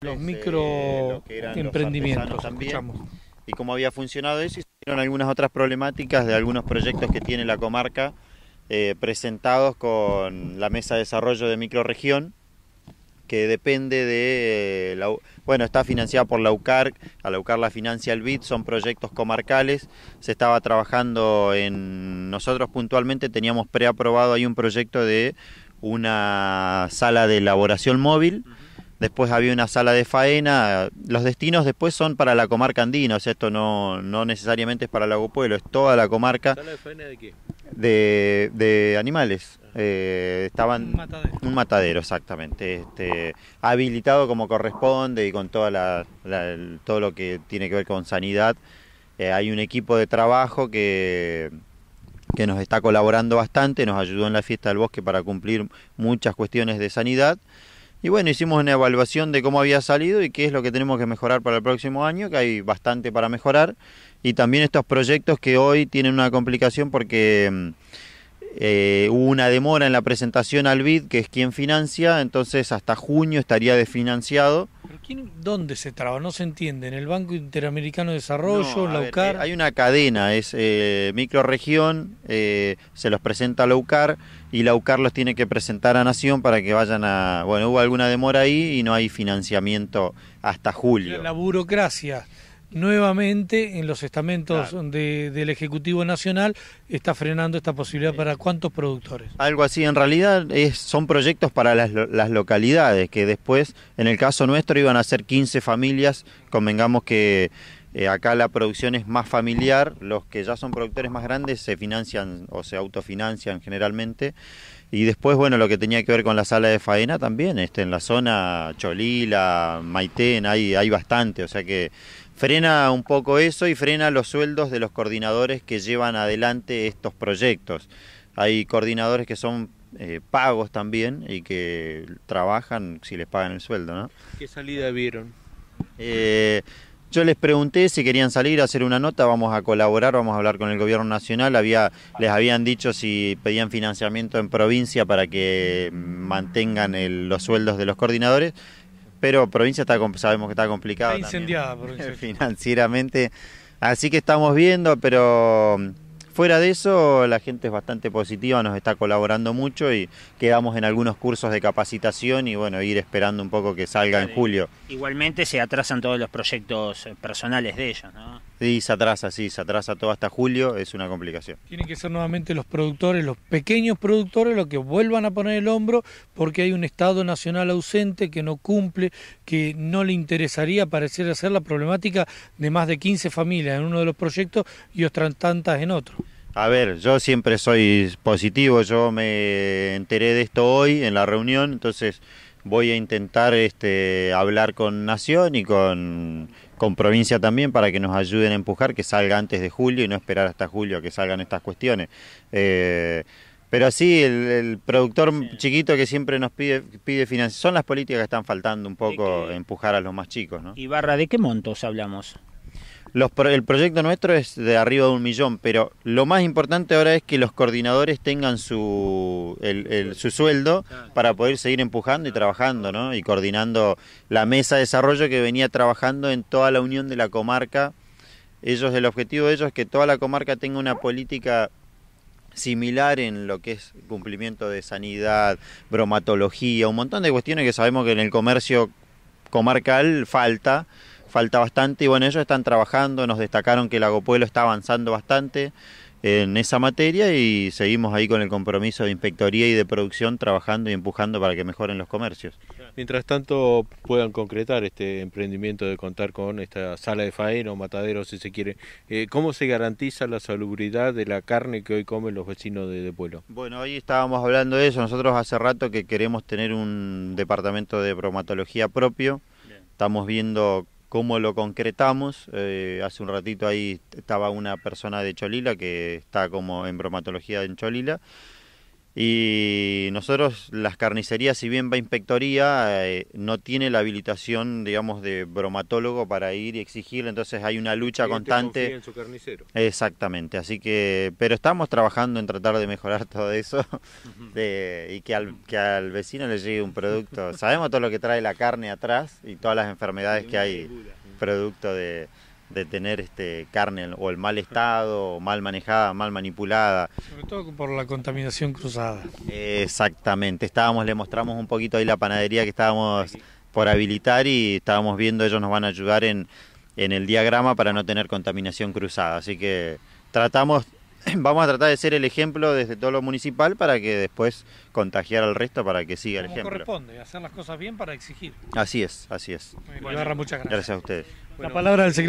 los este, micro emprendimientos también, y cómo había funcionado eso y algunas otras problemáticas de algunos proyectos que tiene la comarca eh, presentados con la mesa de desarrollo de microregión que depende de eh, bueno está financiada por la UCAR la UCAR la financia el BID son proyectos comarcales se estaba trabajando en nosotros puntualmente teníamos preaprobado ahí un proyecto de una sala de elaboración móvil después había una sala de faena. Los destinos después son para la comarca andina, o sea, esto no, no necesariamente es para Lago Pueblo, es toda la comarca. ¿Sala de faena de qué? De, animales. Eh, estaban un matadero. un matadero, exactamente, este, habilitado como corresponde y con toda la, todo lo que tiene que ver con sanidad. Eh, hay un equipo de trabajo que, que nos está colaborando bastante, nos ayudó en la fiesta del bosque para cumplir muchas cuestiones de sanidad. Y bueno, hicimos una evaluación de cómo había salido y qué es lo que tenemos que mejorar para el próximo año, que hay bastante para mejorar. Y también estos proyectos que hoy tienen una complicación porque mm, eh, hubo una demora en la presentación al BID, que es quien financia, entonces hasta junio estaría desfinanciado. ¿Dónde se traba? No se entiende. ¿En el Banco Interamericano de Desarrollo? la UCAR? Eh, hay una cadena, es eh, microregión, eh, se los presenta a la UCAR y la UCAR los tiene que presentar a Nación para que vayan a... Bueno, hubo alguna demora ahí y no hay financiamiento hasta julio. La burocracia nuevamente en los estamentos del Ejecutivo Nacional está frenando esta posibilidad para cuántos productores. Algo así, en realidad es, son proyectos para las, localidades, que después, en el caso nuestro, iban a ser 15 familias, convengamos que... Eh, acá la producción es más familiar, los que ya son productores más grandes se financian o se autofinancian generalmente. Y después, bueno, lo que tenía que ver con la sala de faena también, este, en la zona Cholila, Maitén, hay, hay bastante, o sea que frena un poco eso y frena los sueldos de los coordinadores que llevan adelante estos proyectos. Hay coordinadores que son eh, pagos también y que trabajan si les pagan el sueldo, ¿no? ¿Qué salida vieron? Eh, yo les pregunté si querían salir a hacer una nota, vamos a colaborar, vamos a hablar con el gobierno nacional. Había, les habían dicho si pedían financiamiento en provincia para que mantengan los sueldos de los coordinadores pero provincia está sabemos que está complicada. Está financieramente. Así que estamos viendo, pero mm, fuera de eso la gente es bastante positiva, nos está colaborando mucho y quedamos en algunos cursos de capacitación y bueno, ir esperando un poco que salga en julio. Igualmente se atrasan todos los proyectos eh, personales de ellos, ¿no? Y se atrasa, sí, se atrasa todo hasta julio, es una complicación. Tienen que ser nuevamente los productores, los pequeños productores, los que vuelvan a poner el hombro porque hay un Estado Nacional ausente que no cumple, que no le interesaría parecer hacer la problemática de más de 15 familias en uno de los proyectos y otras tantas en otro. A ver, yo siempre soy positivo, yo me enteré de esto hoy en la reunión, entonces voy a intentar este, hablar con Nación y con con provincia también para que nos ayuden a empujar que salga antes de julio y no esperar hasta julio a que salgan estas cuestiones. Eh, pero así, el, productor chiquito que siempre nos pide, pide financiación, son las políticas que están faltando un poco, empujar a los más chicos. ¿no? ¿Y barra de qué montos hablamos? el proyecto nuestro es de arriba de un millón, pero lo más importante ahora es que los coordinadores tengan su, su sueldo para poder seguir empujando y trabajando, ¿no? Y coordinando la mesa de desarrollo que venía trabajando en toda la unión de la comarca. Ellos, el objetivo de ellos es que toda la comarca tenga una política similar en lo que es cumplimiento de sanidad, bromatología, un montón de cuestiones que sabemos que en el comercio comarcal falta falta bastante y bueno, ellos están trabajando, nos destacaron que el Agopuelo está avanzando bastante en esa materia y seguimos ahí con el compromiso de inspectoría y de producción trabajando y empujando para que mejoren los comercios. Mientras tanto puedan concretar este emprendimiento de contar con esta sala de faena o matadero si se quiere, eh, ¿cómo se garantiza la salubridad de la carne que hoy comen los vecinos de, Pueblo? Bueno, hoy estábamos hablando de eso, nosotros hace rato que queremos tener un departamento de bromatología propio, estamos viendo cómo lo concretamos. Eh, hace un ratito ahí estaba una persona de Cholila que está como en bromatología en Cholila y nosotros, las carnicerías, si bien va inspectoría, eh, no tiene la habilitación, digamos, de bromatólogo para ir y exigirle. entonces hay una lucha constante. su carnicero. Exactamente, así que, pero estamos trabajando en tratar de mejorar todo eso y que al, que al vecino le llegue un producto. Sabemos todo lo que trae la carne atrás y todas las enfermedades que hay producto de, de tener este carne o el mal estado, mal manejada, mal manipulada. Sobre todo por la contaminación cruzada. Exactamente, estábamos, le mostramos un poquito ahí la panadería que estábamos por habilitar y estábamos viendo, ellos nos van a ayudar en, el diagrama para no tener contaminación cruzada. Así que tratamos, vamos a tratar de ser el ejemplo desde todo lo municipal para que después contagiar al resto para que siga el ejemplo. corresponde, hacer las cosas bien para exigir. Así es, así es. muchas gracias. a ustedes. la palabra del